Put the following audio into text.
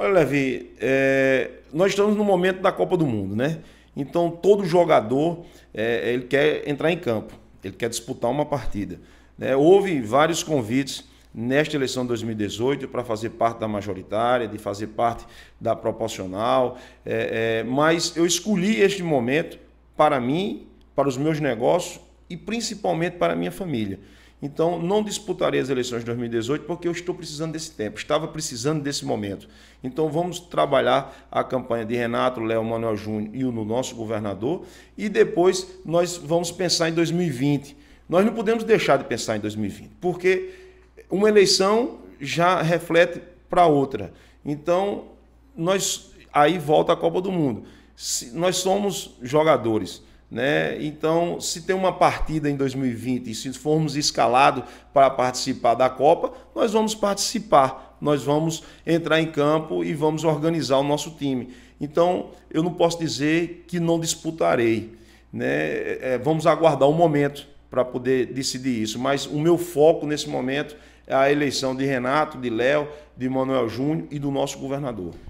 Olha, Levi, é, nós estamos no momento da Copa do Mundo, né? Então todo jogador é, ele quer entrar em campo, ele quer disputar uma partida. Né? Houve vários convites nesta eleição de 2018 para fazer parte da majoritária, de fazer parte da proporcional, é, é, mas eu escolhi este momento para mim, para os meus negócios e principalmente para a minha família. Então, não disputarei as eleições de 2018 porque eu estou precisando desse tempo, estava precisando desse momento. Então, vamos trabalhar a campanha de Renato, Léo Manuel Júnior e o nosso governador, e depois nós vamos pensar em 2020. Nós não podemos deixar de pensar em 2020, porque uma eleição já reflete para outra. Então, nós aí volta a Copa do Mundo. Se nós somos jogadores né? Então, se tem uma partida em 2020 e se formos escalados para participar da Copa, nós vamos participar, nós vamos entrar em campo e vamos organizar o nosso time. Então, eu não posso dizer que não disputarei. Né? É, é vamos aguardar o um momento para poder decidir isso, mas o meu foco nesse momento é a eleição de Renato, de Léo, de Manuel Júnior e do nosso governador.